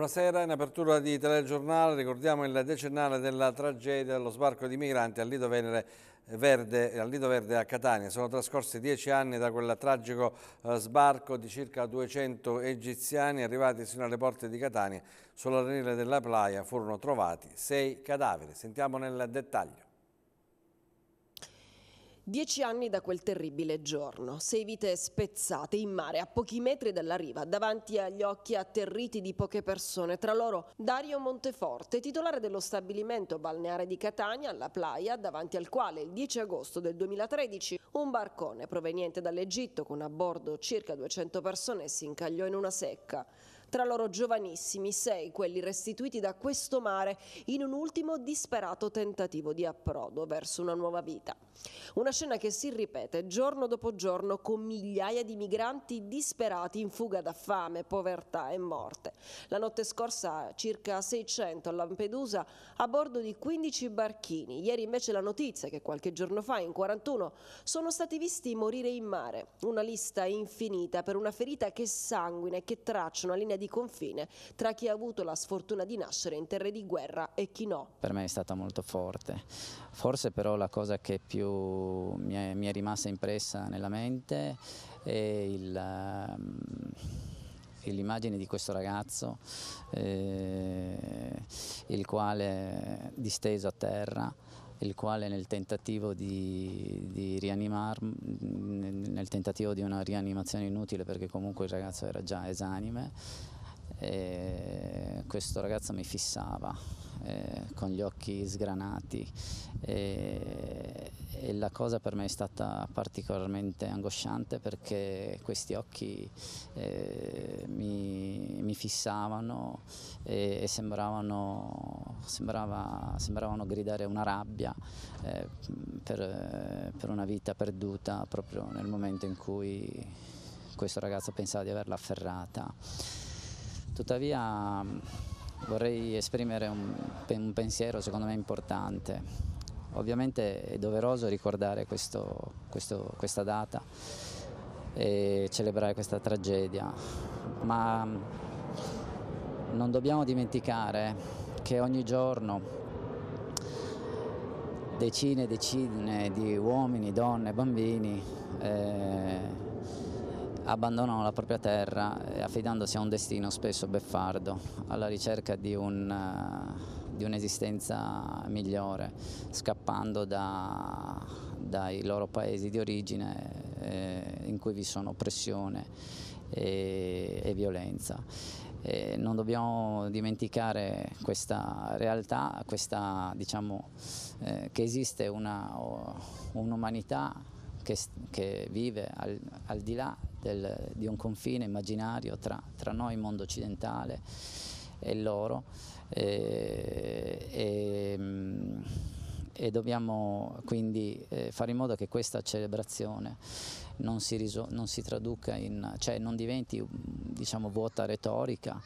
Buonasera, in apertura di telegiornale ricordiamo il decennale della tragedia dello sbarco di migranti al Lido Venere eh, Verde, al Lido Verde a Catania. Sono trascorsi dieci anni da quel tragico eh, sbarco di circa 200 egiziani arrivati sino alle porte di Catania. Sull'arenile della Playa furono trovati sei cadaveri. Sentiamo nel dettaglio. Dieci anni da quel terribile giorno, sei vite spezzate in mare a pochi metri dalla riva, davanti agli occhi atterriti di poche persone, tra loro Dario Monteforte, titolare dello stabilimento balneare di Catania, alla Playa, davanti al quale il 10 agosto del 2013 un barcone proveniente dall'Egitto con a bordo circa 200 persone si incagliò in una secca. Tra loro giovanissimi, sei quelli restituiti da questo mare in un ultimo disperato tentativo di approdo verso una nuova vita. Una scena che si ripete giorno dopo giorno con migliaia di migranti disperati in fuga da fame, povertà e morte. La notte scorsa circa 600 a Lampedusa a bordo di 15 barchini. Ieri invece la notizia che qualche giorno fa in 41 sono stati visti morire in mare. Una lista infinita per una ferita che sanguina e che traccia una linea di confine tra chi ha avuto la sfortuna di nascere in terre di guerra e chi no. Per me è stata molto forte, forse però la cosa che più mi è, mi è rimasta impressa nella mente è il... Um, l'immagine di questo ragazzo, eh, il quale disteso a terra, il quale nel tentativo di, di rianimarmi, nel tentativo di una rianimazione inutile perché comunque il ragazzo era già esanime, eh, questo ragazzo mi fissava eh, con gli occhi sgranati e, e, la cosa per me è stata particolarmente angosciante perché questi occhi eh, mi, mi, fissavano e, e sembravano, sembrava, sembravano, gridare una rabbia eh, per, per una vita perduta proprio nel momento in cui questo ragazzo pensava di averla afferrata. Tuttavia vorrei esprimere un, un pensiero secondo me importante. Ovviamente è doveroso ricordare questo, questo, questa data e celebrare questa tragedia, ma non dobbiamo dimenticare che ogni giorno decine e decine di uomini, donne, bambini eh, abbandonano la propria terra eh, affidandosi a un destino spesso beffardo, alla ricerca di, un, eh, di un'esistenza migliore, scappando da, dai loro paesi di origine eh, in cui vi sono oppressione e, e violenza. E non dobbiamo dimenticare questa realtà, questa, diciamo, eh, che esiste una, un'umanità che, che vive al, al di là del, di un confine immaginario tra, tra noi mondo occidentale e loro e, e, e dobbiamo quindi eh, fare in modo che questa celebrazione non si, riso, non si traduca in, cioè non diventi diciamo vuota retorica.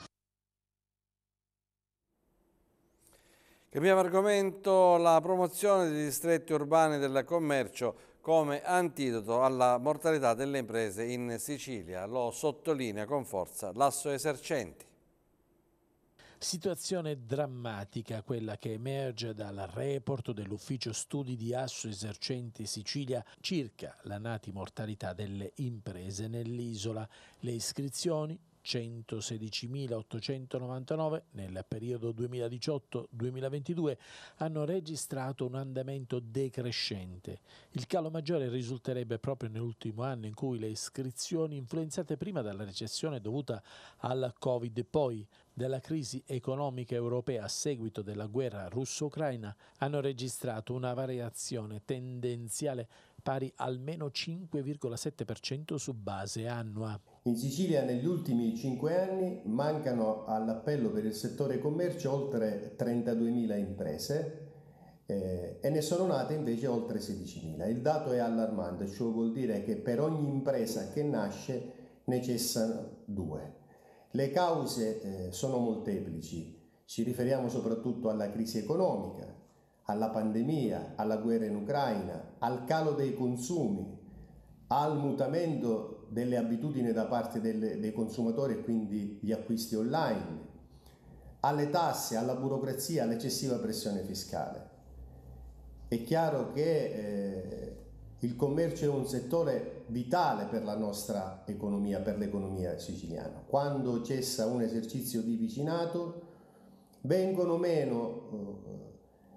Cambiamo argomento, la promozione dei distretti urbani del commercio come antidoto alla mortalità delle imprese in Sicilia, lo sottolinea con forza l'asso esercenti. Situazione drammatica quella che emerge dal report dell'ufficio studi di Asso Esercenti Sicilia circa la nati mortalità delle imprese nell'isola. Le iscrizioni 116.899 nel periodo 2018-2022 hanno registrato un andamento decrescente. Il calo maggiore risulterebbe proprio nell'ultimo anno in cui le iscrizioni influenzate prima dalla recessione dovuta al Covid e poi dalla crisi economica europea a seguito della guerra russo-ucraina hanno registrato una variazione tendenziale pari almeno 5,7% su base annua. In Sicilia negli ultimi 5 anni mancano all'appello per il settore commercio oltre 32.000 imprese eh, e ne sono nate invece oltre 16.000. Il dato è allarmante, ciò vuol dire che per ogni impresa che nasce ne cessano due. Le cause eh, sono molteplici, ci riferiamo soprattutto alla crisi economica, alla pandemia, alla guerra in Ucraina, al calo dei consumi, al mutamento delle abitudini da parte delle, dei consumatori e quindi gli acquisti online, alle tasse, alla burocrazia, all'eccessiva pressione fiscale. È chiaro che eh, il commercio è un settore vitale per la nostra economia, per l'economia siciliana. Quando cessa un esercizio di vicinato, vengono meno eh,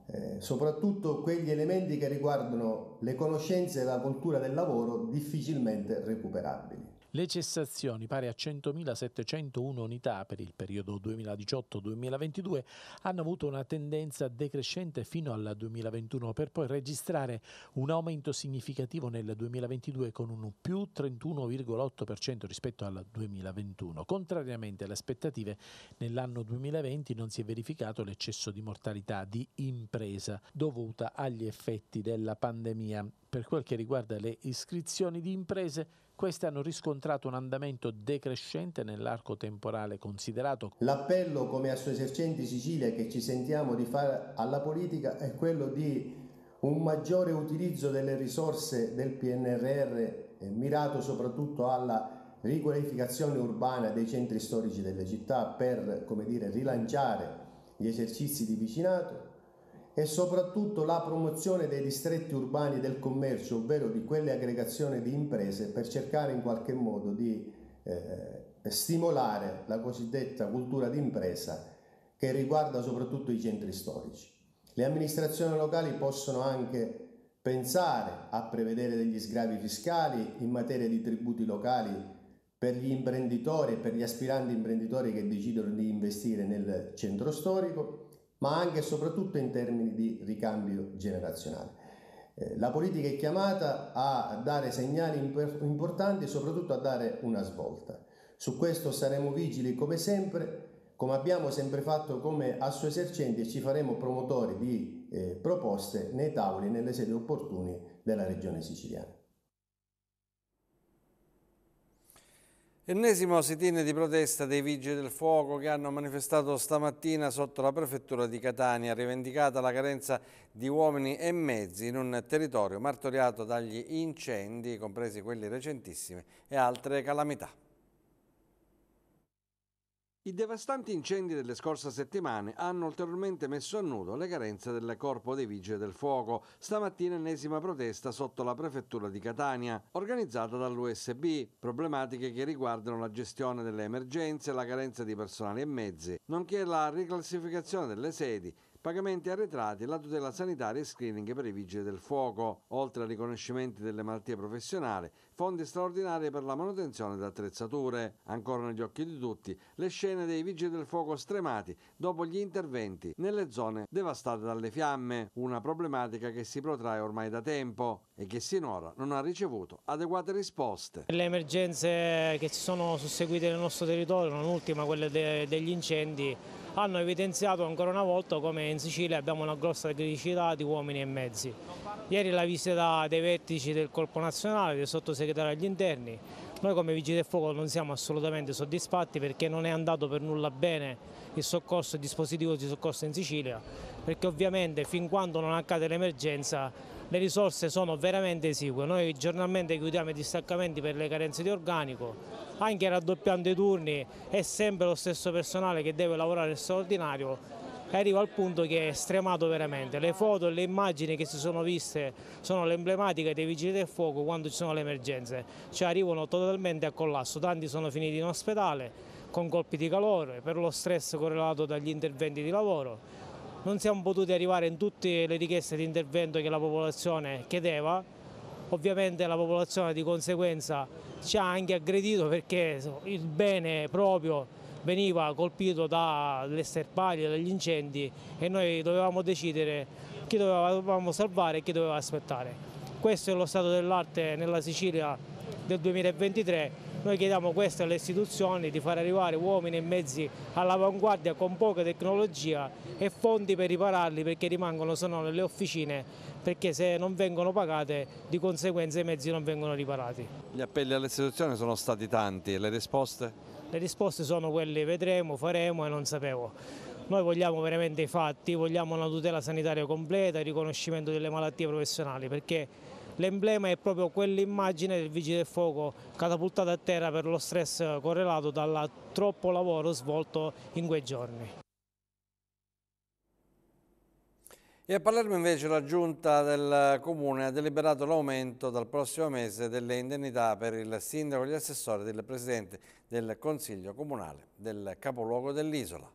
eh, soprattutto quegli elementi che riguardano le conoscenze e la cultura del lavoro difficilmente recuperabili. Le cessazioni, pari a 100.701 unità per il periodo 2018-2022, hanno avuto una tendenza decrescente fino al 2021 per poi registrare un aumento significativo nel 2022 con un più 31,8% rispetto al 2021. Contrariamente alle aspettative, nell'anno 2020 non si è verificato l'eccesso di mortalità di impresa dovuta agli effetti della pandemia. Per quel che riguarda le iscrizioni di imprese, queste hanno riscontrato un andamento decrescente nell'arco temporale considerato. L'appello come Assoesercenti Sicilia che ci sentiamo di fare alla politica è quello di un maggiore utilizzo delle risorse del PNRR eh, mirato soprattutto alla riqualificazione urbana dei centri storici delle città per dire, rilanciare gli esercizi di vicinato e soprattutto la promozione dei distretti urbani del commercio, ovvero di quelle aggregazioni di imprese per cercare in qualche modo di eh, stimolare la cosiddetta cultura d'impresa che riguarda soprattutto i centri storici. Le amministrazioni locali possono anche pensare a prevedere degli sgravi fiscali in materia di tributi locali per gli imprenditori e per gli aspiranti imprenditori che decidono di investire nel centro storico ma anche e soprattutto in termini di ricambio generazionale. Eh, la politica è chiamata a dare segnali importanti e soprattutto a dare una svolta. Su questo saremo vigili come sempre, come abbiamo sempre fatto come assoesercenti e ci faremo promotori di eh, proposte nei tavoli e nelle sedi opportune della Regione siciliana. Ennesimo sit-in di protesta dei Vigili del Fuoco che hanno manifestato stamattina sotto la prefettura di Catania, rivendicata la carenza di uomini e mezzi in un territorio martoriato dagli incendi, compresi quelli recentissimi, e altre calamità. I devastanti incendi delle scorse settimane hanno ulteriormente messo a nudo le carenze del Corpo dei Vigili del Fuoco. Stamattina ennesima protesta sotto la prefettura di Catania, organizzata dall'USB. Problematiche che riguardano la gestione delle emergenze, la carenza di personale e mezzi, nonché la riclassificazione delle sedi pagamenti arretrati, la tutela sanitaria e screening per i vigili del fuoco, oltre a riconoscimenti delle malattie professionali, fondi straordinari per la manutenzione ed attrezzature. Ancora negli occhi di tutti, le scene dei vigili del fuoco stremati dopo gli interventi nelle zone devastate dalle fiamme, una problematica che si protrae ormai da tempo e che sinora non ha ricevuto adeguate risposte. Le emergenze che si sono susseguite nel nostro territorio, non ultima quelle de degli incendi, hanno evidenziato ancora una volta come in Sicilia abbiamo una grossa criticità di uomini e mezzi. Ieri la visita dei vertici del Corpo Nazionale, del sottosegretario agli interni, noi come Vigili del Fuoco non siamo assolutamente soddisfatti perché non è andato per nulla bene il, soccorso, il dispositivo di soccorso in Sicilia, perché ovviamente fin quando non accade l'emergenza le risorse sono veramente esigue, noi giornalmente chiudiamo i distaccamenti per le carenze di organico, anche raddoppiando i turni è sempre lo stesso personale che deve lavorare straordinario e arriva al punto che è stremato veramente. Le foto e le immagini che si sono viste sono l'emblematica dei vigili del fuoco quando ci sono le emergenze, cioè arrivano totalmente a collasso, tanti sono finiti in ospedale con colpi di calore per lo stress correlato dagli interventi di lavoro non siamo potuti arrivare in tutte le richieste di intervento che la popolazione chiedeva, ovviamente la popolazione di conseguenza ci ha anche aggredito perché il bene proprio veniva colpito dalle sterpaglie, dagli incendi e noi dovevamo decidere chi dovevamo salvare e chi doveva aspettare. Questo è lo stato dell'arte nella Sicilia del 2023 noi chiediamo questo alle istituzioni di far arrivare uomini e mezzi all'avanguardia con poca tecnologia e fondi per ripararli perché rimangono se no nelle officine perché se non vengono pagate di conseguenza i mezzi non vengono riparati. Gli appelli alle istituzioni sono stati tanti e le risposte? Le risposte sono quelle vedremo, faremo e non sapevo. Noi vogliamo veramente i fatti, vogliamo una tutela sanitaria completa, il riconoscimento delle malattie professionali perché L'emblema è proprio quell'immagine del vigile del fuoco catapultato a terra per lo stress correlato dal troppo lavoro svolto in quei giorni. E a Palermo invece la giunta del comune ha deliberato l'aumento dal prossimo mese delle indennità per il sindaco e gli assessori del presidente del consiglio comunale del capoluogo dell'isola.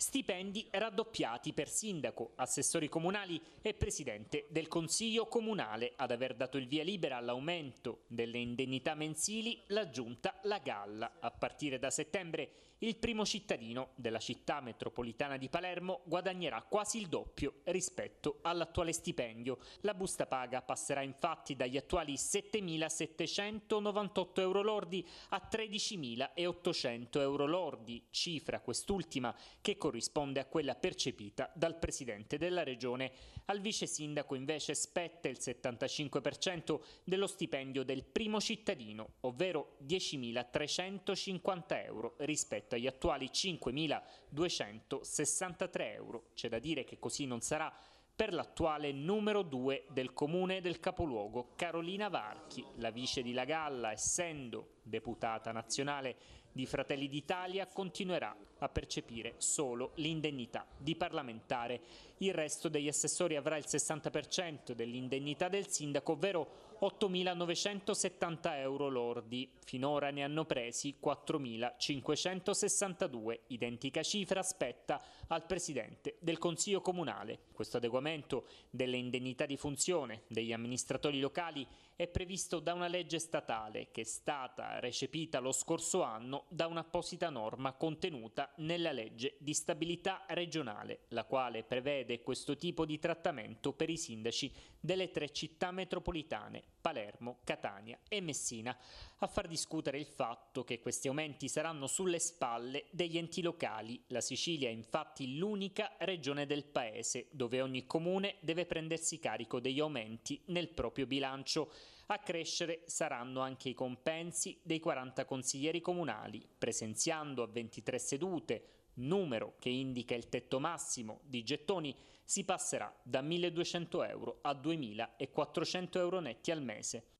Stipendi raddoppiati per sindaco, assessori comunali e presidente del Consiglio Comunale. Ad aver dato il via libera all'aumento delle indennità mensili, la giunta La Galla. A partire da settembre il primo cittadino della città metropolitana di Palermo guadagnerà quasi il doppio rispetto all'attuale stipendio. La busta paga passerà infatti dagli attuali 7.798 euro lordi a 13.800 euro lordi, cifra quest'ultima che corrisponde a quella percepita dal Presidente della Regione. Al Vice Sindaco invece spetta il 75% dello stipendio del primo cittadino, ovvero 10.350 euro rispetto rispetto agli attuali 5.263 euro. C'è da dire che così non sarà per l'attuale numero 2 del comune del capoluogo Carolina Varchi, la vice di La Galla, essendo deputata nazionale di Fratelli d'Italia, continuerà a percepire solo l'indennità di parlamentare. Il resto degli assessori avrà il 60% dell'indennità del sindaco, ovvero 8.970 euro lordi. Finora ne hanno presi 4.562. Identica cifra spetta al Presidente del Consiglio Comunale. Questo adeguamento delle indennità di funzione degli amministratori locali è previsto da una legge statale che è stata recepita lo scorso anno da un'apposita norma contenuta nella legge di stabilità regionale, la quale prevede questo tipo di trattamento per i sindaci delle tre città metropolitane, Palermo, Catania e Messina, a far discutere il fatto che questi aumenti saranno sulle spalle degli enti locali. La Sicilia è infatti l'unica regione del paese dove ogni comune deve prendersi carico degli aumenti nel proprio bilancio. A crescere saranno anche i compensi dei 40 consiglieri comunali, presenziando a 23 sedute, numero che indica il tetto massimo di gettoni, si passerà da 1.200 euro a 2.400 euro netti al mese.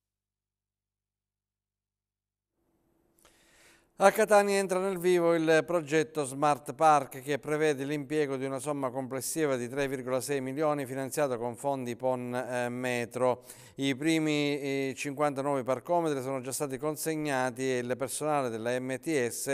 A Catania entra nel vivo il progetto Smart Park che prevede l'impiego di una somma complessiva di 3,6 milioni finanziato con fondi PON eh, Metro. I primi 50 nuovi parcometri sono già stati consegnati e il personale della MTS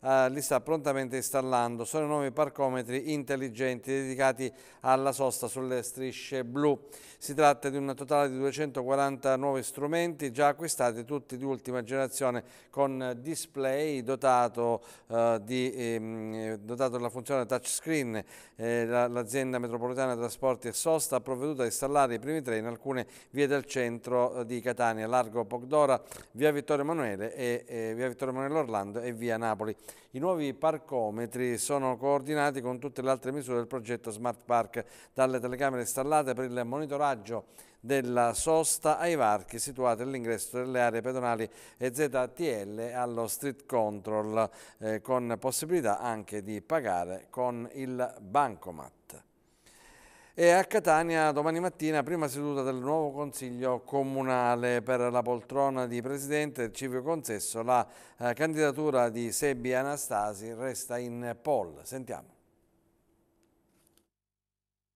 eh, li sta prontamente installando. Sono nuovi parcometri intelligenti dedicati alla sosta sulle strisce blu. Si tratta di un totale di 240 nuovi strumenti già acquistati tutti di ultima generazione con display dotato, eh, di, ehm, dotato della funzione touchscreen. Eh, L'azienda metropolitana trasporti e sosta ha provveduto a installare i primi tre in alcune vie del centro eh, di Catania, largo Pogdora, via Vittorio Emanuele, e, e, via Vittorio Emanuele Orlando e via Napoli. I nuovi parcometri sono coordinati con tutte le altre misure del progetto Smart Park dalle telecamere installate per il monitoraggio della sosta ai varchi situati all'ingresso delle aree pedonali e ZTL allo street control eh, con possibilità anche di pagare con il bancomat. E a Catania domani mattina prima seduta del nuovo Consiglio Comunale per la poltrona di Presidente del Civio Consesso la eh, candidatura di Sebi Anastasi resta in poll. Sentiamo.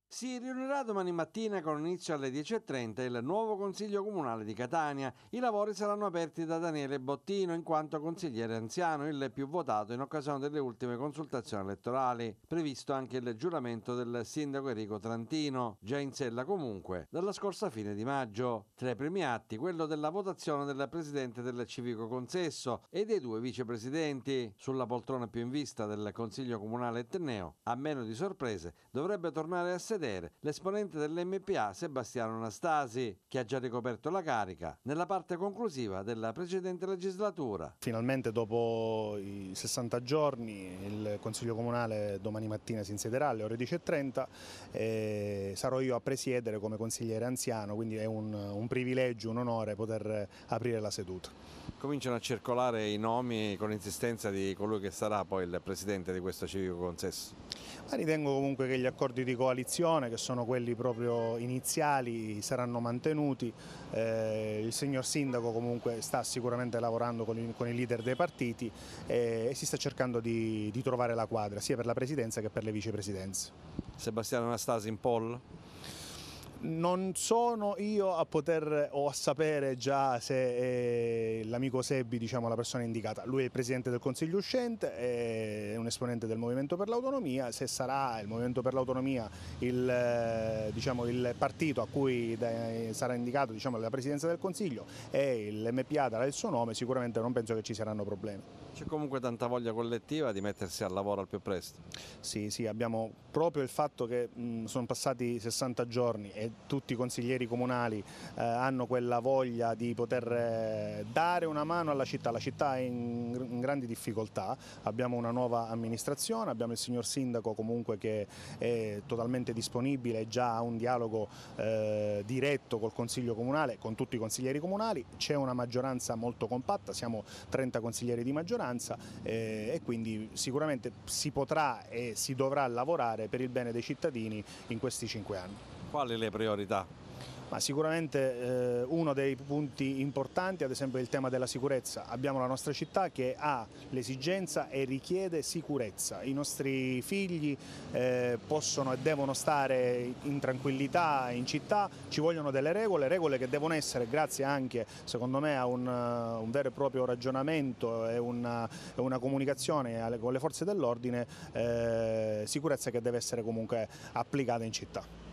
Si riunirà domani mattina con inizio alle 10.30 il nuovo Consiglio Comunale di Catania. I lavori saranno aperti da Daniele Bottino in quanto consigliere anziano, il più votato in occasione delle ultime consultazioni elettorali. Previsto anche il giuramento del sindaco Enrico Trantino, già in sella comunque, dalla scorsa fine di maggio. Tra i primi atti quello della votazione del presidente del civico consesso e dei due vicepresidenti. Sulla poltrona più in vista del Consiglio Comunale Etneo, a meno di sorprese, dovrebbe tornare a sedere vedere l'esponente dell'MPA Sebastiano Anastasi, che ha già ricoperto la carica nella parte conclusiva della precedente legislatura. Finalmente dopo i 60 giorni il Consiglio Comunale domani mattina si insiederà alle ore 10.30 e sarò io a presiedere come consigliere anziano, quindi è un, un privilegio, un onore poter aprire la seduta. Cominciano a circolare i nomi con insistenza di colui che sarà poi il presidente di questo civico consesso? Ma ritengo comunque che gli accordi di coalizione formazione, che sono quelli proprio iniziali, saranno mantenuti. Eh, il signor Sindaco comunque sta sicuramente lavorando con i, con i leader dei partiti eh, e si sta cercando di, di trovare la quadra, sia per la Presidenza che per le Vicepresidenze. Sebastiano Anastasi in poll? non sono io a poter o a sapere già se eh, l'amico Sebbi diciamo, la persona indicata. Lui è il presidente del consiglio uscente, è un esponente del Movimento per l'Autonomia. Se sarà il Movimento per l'Autonomia il, eh, diciamo, il partito a cui eh, sarà indicato diciamo, la presidenza del consiglio e l'MPA darà il suo nome, sicuramente non penso che ci saranno problemi. C'è comunque tanta voglia collettiva di mettersi al lavoro al più presto? Sì, sì, abbiamo proprio il fatto che mh, sono passati 60 giorni e tutti i consiglieri comunali eh, hanno quella voglia di poter eh, dare una mano alla città, la città è in, in, grandi difficoltà, abbiamo una nuova amministrazione, abbiamo il signor sindaco comunque che è totalmente disponibile già ha un dialogo eh, diretto col consiglio comunale, con tutti i consiglieri comunali, c'è una maggioranza molto compatta, siamo 30 consiglieri di maggioranza eh, e quindi sicuramente si potrà e si dovrà lavorare per il bene dei cittadini in questi cinque anni quali le priorità? Ma sicuramente eh, uno dei punti importanti ad esempio è il tema della sicurezza. Abbiamo la nostra città che ha l'esigenza e richiede sicurezza. I nostri figli eh, possono e devono stare in tranquillità in città, ci vogliono delle regole, regole che devono essere grazie anche secondo me a un, uh, un vero e proprio ragionamento e una, una comunicazione alle, con le forze dell'ordine, eh, sicurezza che deve essere comunque applicata in città.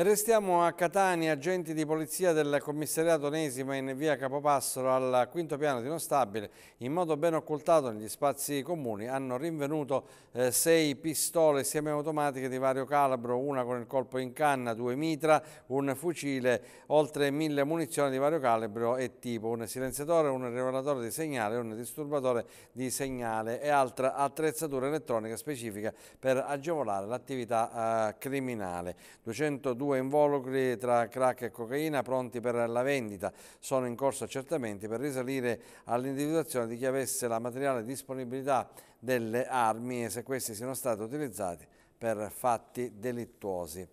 Restiamo a Catania, agenti di polizia del commissariato Onesima in via Capopassolo al quinto piano di uno stabile, in modo ben occultato negli spazi comuni, hanno rinvenuto eh, sei pistole semiautomatiche di vario calibro, una con il colpo in canna, due mitra, un fucile, oltre mille munizioni di vario calibro e tipo, un silenziatore, un regolatore di segnale, un disturbatore di segnale e altra attrezzatura elettronica specifica per agevolare l'attività eh, criminale. 202 due involucri tra crack e cocaina pronti per la vendita. Sono in corso accertamenti per risalire all'individuazione di chi avesse la materiale disponibilità delle armi e se questi siano stati utilizzati per fatti delittuosi.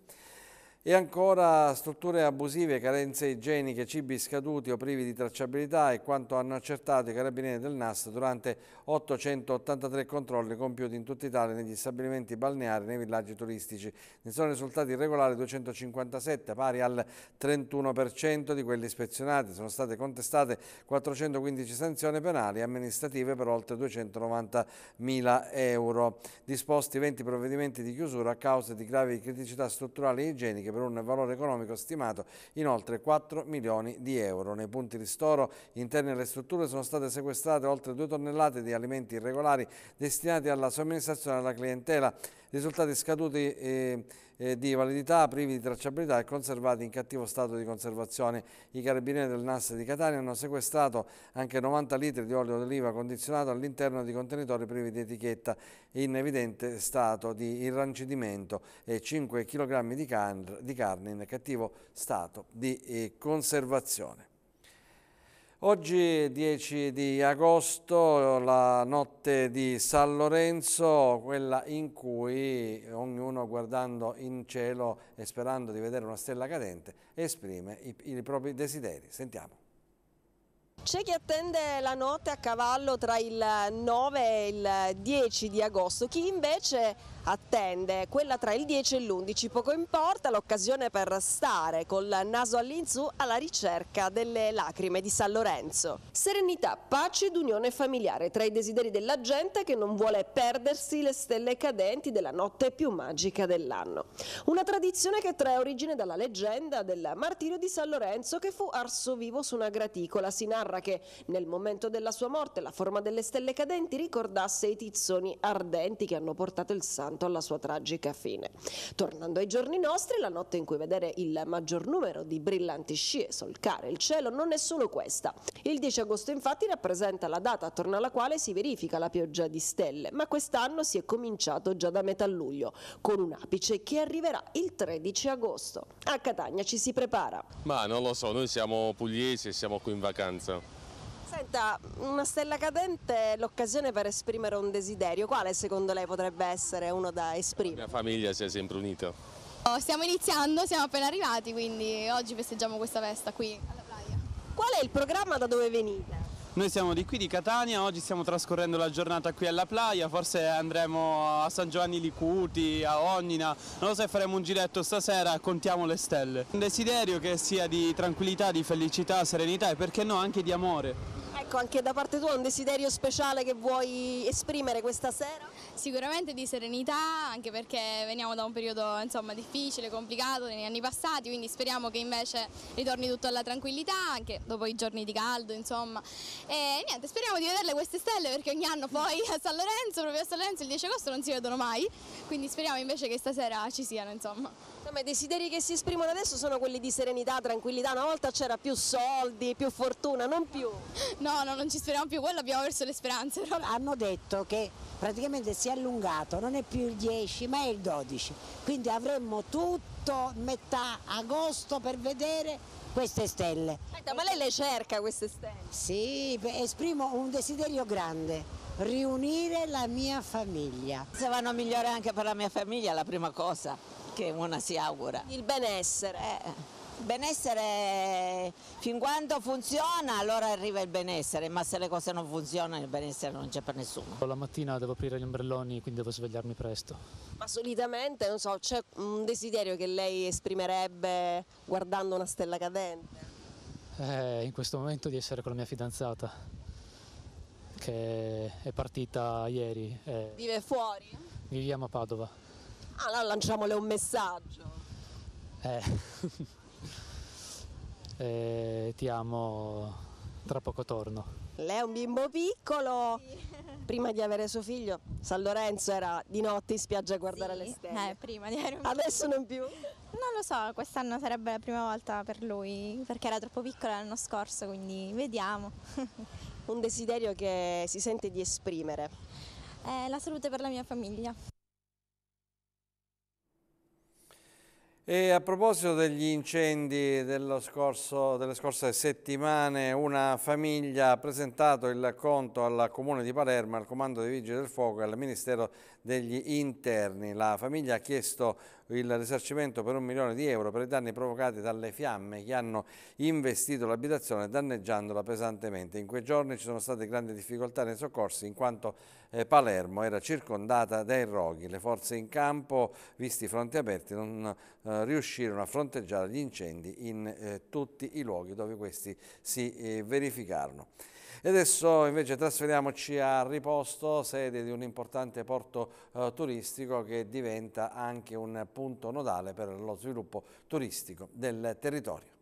E ancora strutture abusive, carenze igieniche, cibi scaduti o privi di tracciabilità e quanto hanno accertato i carabinieri del NAS durante 883 controlli compiuti in tutta Italia negli stabilimenti balneari e nei villaggi turistici. Ne sono risultati irregolari 257, pari al 31% di quelli ispezionati. Sono state contestate 415 sanzioni penali e amministrative per oltre 290 mila euro. Disposti 20 provvedimenti di chiusura a causa di gravi criticità strutturali e igieniche per un valore economico stimato in oltre 4 milioni di euro. Nei punti ristoro interni alle strutture sono state sequestrate oltre 2 tonnellate di alimenti irregolari destinati alla somministrazione alla clientela risultati scaduti eh, eh, di validità, privi di tracciabilità e conservati in cattivo stato di conservazione. I carabinieri del NAS di Catania hanno sequestrato anche 90 litri di olio d'oliva condizionato all'interno di contenitori privi di etichetta in evidente stato di irrancidimento e 5 kg di, di, carne in cattivo stato di eh, conservazione. Oggi 10 di agosto, la notte di San Lorenzo, quella in cui ognuno guardando in cielo e sperando di vedere una stella cadente esprime i, i propri desideri. Sentiamo. C'è chi attende la notte a cavallo tra il 9 e il 10 di agosto, chi invece attende, quella tra il 10 e l'11, poco importa, l'occasione per stare col naso all'insù alla ricerca delle lacrime di San Lorenzo. Serenità, pace ed unione familiare tra i desideri della gente che non vuole perdersi le stelle cadenti della notte più magica dell'anno. Una tradizione che trae origine dalla leggenda del martirio di San Lorenzo che fu arso vivo su una graticola. Si narra che nel momento della sua morte la forma delle stelle cadenti ricordasse i tizzoni ardenti che hanno portato il santo soltanto alla sua tragica fine. Tornando ai giorni nostri, la notte in cui vedere il maggior numero di brillanti scie solcare il cielo non è solo questa. Il 10 agosto infatti rappresenta la data attorno alla quale si verifica la pioggia di stelle, ma quest'anno si è cominciato già da metà luglio, con un apice che arriverà il 13 agosto. A Catania ci si prepara. Ma non lo so, noi siamo pugliesi e siamo qui in vacanza. Senta, una stella cadente è l'occasione per esprimere un desiderio. Quale secondo lei potrebbe essere uno da esprimere? La mia famiglia si è sempre unita. Oh, stiamo iniziando, siamo appena arrivati, quindi oggi festeggiamo questa festa qui alla playa. Qual è il programma da dove venite? Noi siamo di qui di Catania, oggi stiamo trascorrendo la giornata qui alla playa, forse andremo a San Giovanni Licuti, a Ognina, non so se faremo un giretto stasera, contiamo le stelle. Un desiderio che sia di tranquillità, di felicità, serenità e perché no anche di amore. Ecco, anche da parte tua un desiderio speciale che vuoi esprimere questa sera? Sicuramente di serenità, anche perché veniamo da un periodo insomma, difficile, complicato negli anni passati, quindi speriamo che invece ritorni tutto alla tranquillità, anche dopo i giorni di caldo, insomma. E niente, speriamo di vederle queste stelle perché ogni anno poi a San Lorenzo, proprio a San Lorenzo il 10 agosto non si vedono mai, quindi speriamo invece che stasera ci siano, insomma. Insomma, i desideri che si esprimono adesso sono quelli di serenità, tranquillità. Una volta c'era più soldi, più fortuna, non più. No, no, non ci speriamo più, quello abbiamo perso le speranze. Però. Hanno detto che praticamente si è allungato, non è più il 10 ma è il 12, quindi avremmo tutto metà agosto per vedere queste stelle. Senta, ma lei le cerca queste stelle? Sì, esprimo un desiderio grande. Riunire la mia famiglia. Se vanno a anche per la mia famiglia, è la prima cosa che una si augura. Il benessere. Eh. Il benessere, fin quando funziona allora arriva il benessere, ma se le cose non funzionano il benessere non c'è per nessuno. La mattina devo aprire gli ombrelloni, quindi devo svegliarmi presto. Ma solitamente, non so, c'è un desiderio che lei esprimerebbe guardando una stella cadente? Eh, in questo momento di essere con la mia fidanzata, che è partita ieri. Eh. Vive fuori? Viviamo a Padova allora ah, lanciamole un messaggio. Eh. eh, ti amo, tra poco torno. Lei è un bimbo piccolo. Sì. Prima di avere suo figlio, San Lorenzo era di notte in spiaggia a guardare sì. le stelle. Eh, prima di avere un Adesso non più. Non lo so, quest'anno sarebbe la prima volta per lui, perché era troppo piccolo l'anno scorso, quindi vediamo. un desiderio che si sente di esprimere. Eh, la salute per la mia famiglia. E a proposito degli incendi scorso, delle scorse settimane, una famiglia ha presentato il conto al Comune di Palermo, al Comando dei Vigili del Fuoco e al Ministero degli Interni. La famiglia ha chiesto il risarcimento per un milione di euro per i danni provocati dalle fiamme che hanno investito l'abitazione danneggiandola pesantemente. In quei giorni ci sono state grandi difficoltà nei soccorsi in quanto eh, Palermo era circondata dai roghi. Le forze in campo, visti i fronti aperti, non eh, riuscirono a fronteggiare gli incendi in eh, tutti i luoghi dove questi si verificarono. E adesso invece trasferiamoci a Riposto, sede di un importante porto eh, turistico che diventa anche un punto nodale per lo sviluppo turistico del territorio.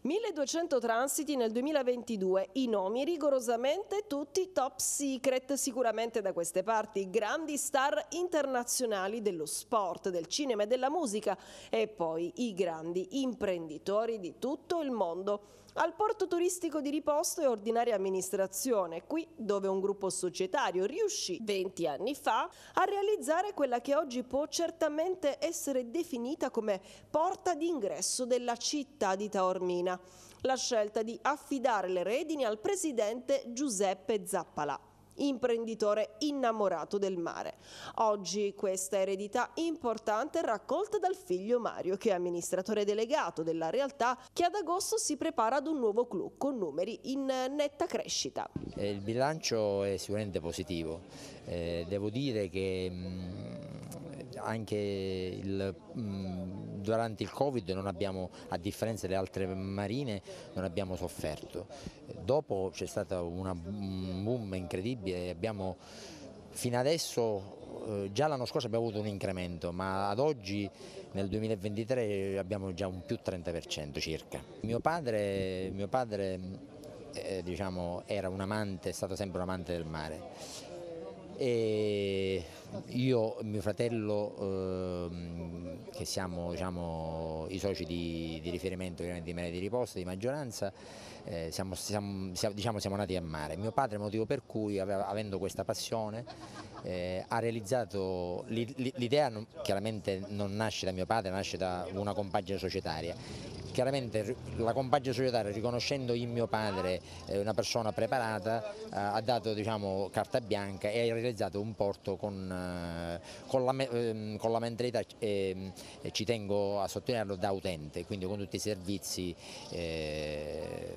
1200 transiti nel 2022, i nomi rigorosamente tutti top secret, sicuramente da queste parti grandi star internazionali dello sport, del cinema e della musica e poi i grandi imprenditori di tutto il mondo. Al porto turistico di Riposto e ordinaria amministrazione, qui dove un gruppo societario riuscì 20 anni fa a realizzare quella che oggi può certamente essere definita come porta d'ingresso della città di Taormina. La scelta di affidare le redini al presidente Giuseppe Zappalà imprenditore innamorato del mare. Oggi questa eredità importante è raccolta dal figlio Mario, che è amministratore delegato della realtà, che ad agosto si prepara ad un nuovo club con numeri in netta crescita. Eh, il bilancio è sicuramente positivo. Eh, devo dire che... Mh, mm, anche il, mm, durante il Covid non abbiamo, a differenza delle altre marine, non abbiamo sofferto. Dopo c'è stato una, un boom incredibile, abbiamo fino adesso eh, già l'anno scorso abbiamo avuto un incremento, ma ad oggi nel 2023 abbiamo già un più 30% circa. Mio padre, mio padre eh, diciamo, era un amante, è stato sempre un amante del mare e io e mio fratello, eh, che siamo diciamo, i soci di, di riferimento di Mare di Riposta, di maggioranza, eh, siamo, siamo, siamo, diciamo, siamo, nati a mare. Mio padre, motivo per cui, aveva, avendo questa passione, eh, ha realizzato l'idea, chiaramente non nasce da mio padre, nasce da una compagine societaria chiaramente la compagine societaria riconoscendo in mio padre eh, una persona preparata eh, ha dato diciamo, carta bianca e ha realizzato un porto con, eh, con, la, ehm, con la, mentalità e, ehm, e ci tengo a sottolinearlo da utente, quindi con tutti i servizi eh,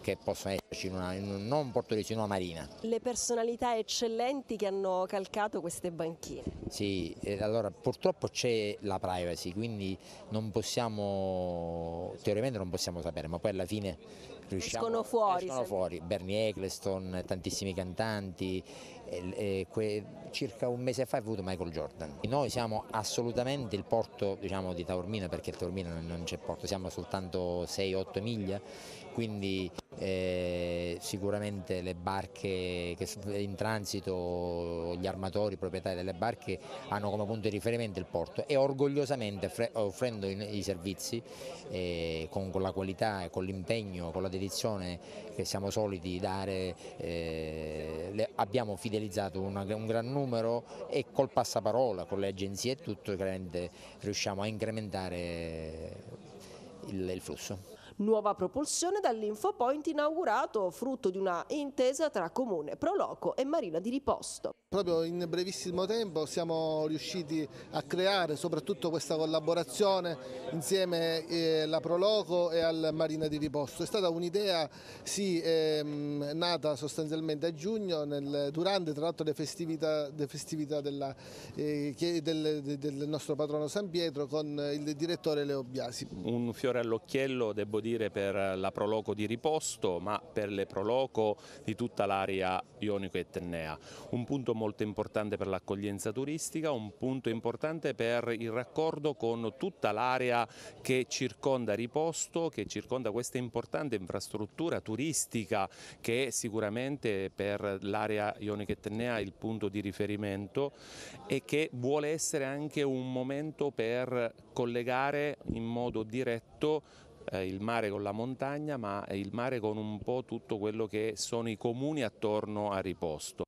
che possono esserci in una, in un, non un porto una marina. Le personalità eccellenti che hanno calcato queste banchine. Sì, allora purtroppo c'è la privacy, quindi non possiamo, teoricamente non possiamo sapere, ma poi alla fine riusciamo... Escono fuori. Escono fuori, Bernie Eccleston, tantissimi cantanti, circa un mese fa è venuto Michael Jordan. Noi siamo assolutamente il porto diciamo, di Taormina perché Taormina non c'è porto, siamo soltanto 6-8 miglia, quindi eh, sicuramente le barche in transito, gli armatori, i proprietari delle barche hanno come punto di riferimento il porto e orgogliosamente offrendo i servizi eh, con, con, la qualità, con l'impegno, con la dedizione che siamo soliti dare, eh, abbiamo fidelizzato realizzato una, un gran numero e col passaparola, con le agenzie e tutto, riusciamo a incrementare il, il flusso. Nuova propulsione dall'Infopoint inaugurato, frutto di una intesa tra Comune Proloco e Marina di Riposto. Proprio in brevissimo tempo siamo riusciti a creare soprattutto questa collaborazione insieme eh, alla Proloco e al Marina di Riposto. È stata un'idea sì, ehm, nata sostanzialmente a giugno, nel, durante tra l'altro le festività, le festività della, eh, del, del, nostro patrono San Pietro con il direttore Leo Biasi. Un fiore all'occhiello, devo dire dire per la Proloco di Riposto ma per le Proloco di tutta l'area ionico e Un punto molto importante per l'accoglienza turistica, un punto importante per il raccordo con tutta l'area che circonda Riposto, che circonda questa importante infrastruttura turistica che è sicuramente per l'area ionico e il punto di riferimento e che vuole essere anche un momento per collegare in modo diretto eh, il mare con la montagna ma il mare con un po' tutto quello che sono i comuni attorno a riposto.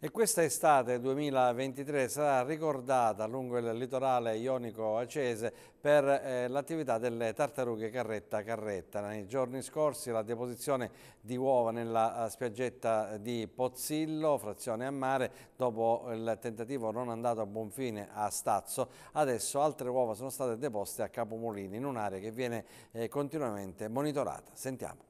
E questa estate 2023 sarà ricordata lungo il litorale ionico-acese per eh, l'attività delle tartarughe carretta-carretta. Nei giorni scorsi la deposizione di uova nella eh, spiaggetta di Pozzillo, frazione a mare, dopo il tentativo non andato a buon fine a Stazzo, adesso altre uova sono state deposte a Capomolini in un'area che viene eh, continuamente monitorata. Sentiamo.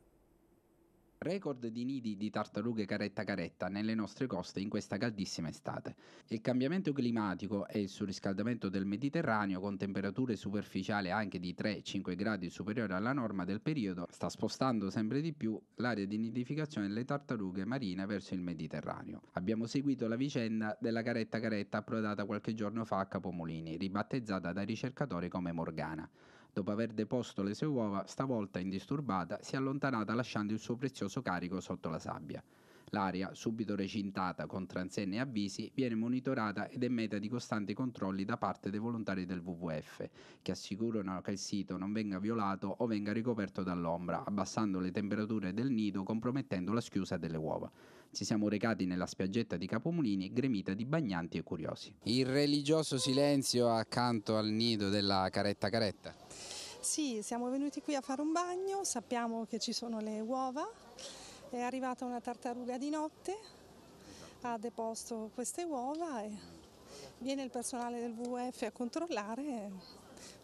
Record di nidi di tartarughe caretta caretta nelle nostre coste in questa caldissima estate. Il cambiamento climatico e il surriscaldamento del Mediterraneo, con temperature superficiali anche di 3-5 gradi superiori alla norma del periodo, sta spostando sempre di più l'area di nidificazione delle tartarughe marine verso il Mediterraneo. Abbiamo seguito la vicenda della caretta caretta approdata qualche giorno fa a Capomolini, ribattezzata dai ricercatori come Morgana. Dopo aver deposto le sue uova, stavolta indisturbata, si è allontanata lasciando il suo prezioso carico sotto la sabbia. L'aria, subito recintata con transenne e avvisi, viene monitorata ed è meta di costanti controlli da parte dei volontari del WWF, che assicurano che il sito non venga violato o venga ricoperto dall'ombra, abbassando le temperature del nido compromettendo la schiusa delle uova. Ci siamo recati nella spiaggetta di Capomulini, gremita di bagnanti e curiosi. Il religioso silenzio accanto al nido della caretta caretta. Sì, siamo venuti qui a fare un bagno, sappiamo che ci sono le uova, è arrivata una tartaruga di notte, ha deposto queste uova e viene il personale del WF a controllare,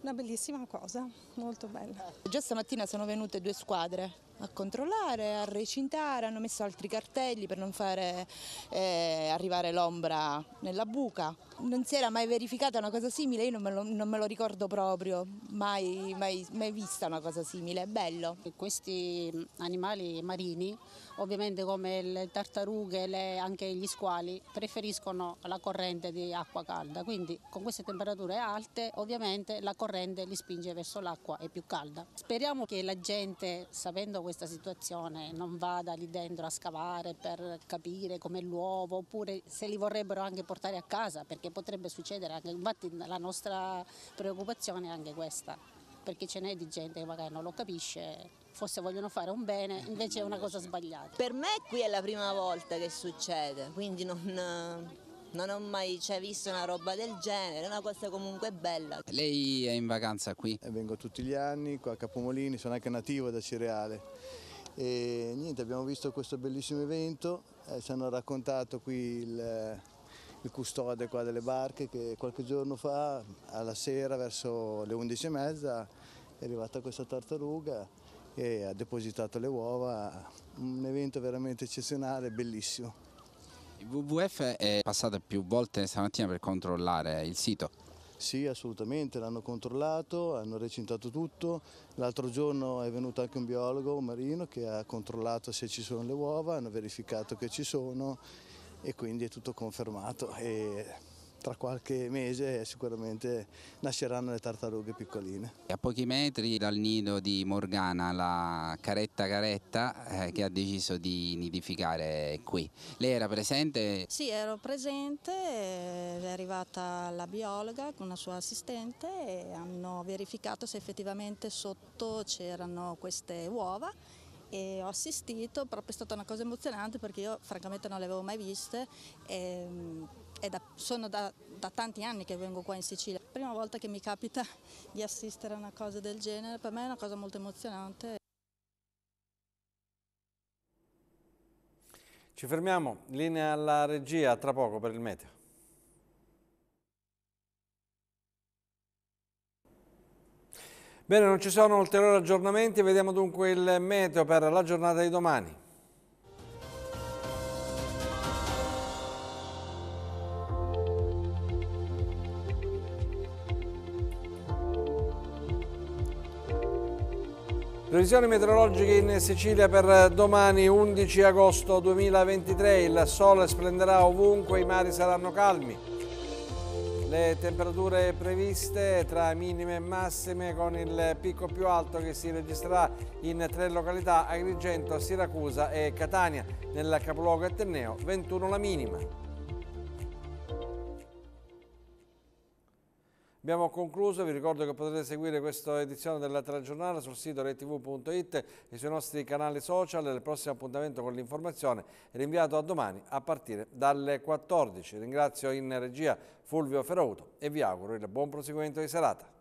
una bellissima cosa, molto bella. Già stamattina sono venute due squadre a controllare, a recintare, hanno messo altri cartelli per non fare eh, arrivare l'ombra nella buca. Non si era mai verificata una cosa simile, io non me lo, non me lo ricordo proprio, mai, mai, mai, vista una cosa simile, è bello. Questi animali marini, ovviamente come le tartarughe e anche gli squali, preferiscono la corrente di acqua calda, quindi con queste temperature alte ovviamente la corrente li spinge verso l'acqua, è più calda. Speriamo che la gente, sapendo questa situazione non vada lì dentro a scavare per capire com'è l'uovo oppure se li vorrebbero anche portare a casa perché potrebbe succedere anche, infatti la nostra preoccupazione è anche questa perché ce n'è di gente che magari non lo capisce, forse vogliono fare un bene, invece è una cosa sbagliata. Per me qui è la prima volta che succede, quindi non, non ho mai cioè, visto una roba del genere, è una cosa comunque bella. Lei è in vacanza qui? E eh, vengo tutti gli anni qua a Capomolini, sono anche nativo da Cireale. E niente, abbiamo visto questo bellissimo evento, eh, ci hanno raccontato qui il, il custode delle barche che qualche giorno fa, alla sera verso le 11.30, è arrivata questa tartaruga e ha depositato le uova. Un evento veramente eccezionale, bellissimo. WWF è passata più volte stamattina per controllare il sito. Sì, assolutamente, l'hanno controllato, hanno recintato tutto. L'altro giorno è venuto anche un biologo, un marino, che ha controllato se ci sono le uova, hanno verificato che ci sono e quindi è tutto confermato. E tra qualche mese eh, sicuramente nasceranno le tartarughe piccoline. A pochi metri dal nido di Morgana la caretta caretta eh, che ha deciso di nidificare qui. Lei era presente? Sì, ero presente, eh, è arrivata la biologa con la sua assistente e hanno verificato se effettivamente sotto c'erano queste uova e ho assistito, proprio è stata una cosa emozionante perché io francamente non le avevo mai viste. E, mm, da, sono da, da, tanti anni che vengo qua in Sicilia. Prima volta che mi capita di assistere a una cosa del genere, per me è una cosa molto emozionante. Ci fermiamo, linea alla regia, tra poco per il meteo. Bene, non ci sono ulteriori aggiornamenti, vediamo dunque il meteo per la giornata di domani. Previsioni meteorologiche in Sicilia per domani 11 agosto 2023, il sole splenderà ovunque, i mari saranno calmi. Le temperature previste tra minime e massime con il picco più alto che si registrerà in tre località Agrigento, Siracusa e Catania. Nel capoluogo Attenneo 21 la minima. Abbiamo concluso, vi ricordo che potrete seguire questa edizione della telegiornale sul sito rettv.it e sui nostri canali social. Il prossimo appuntamento con l'informazione è rinviato a domani a partire dalle 14. Ringrazio in regia Fulvio Ferrauto e vi auguro il buon proseguimento di serata.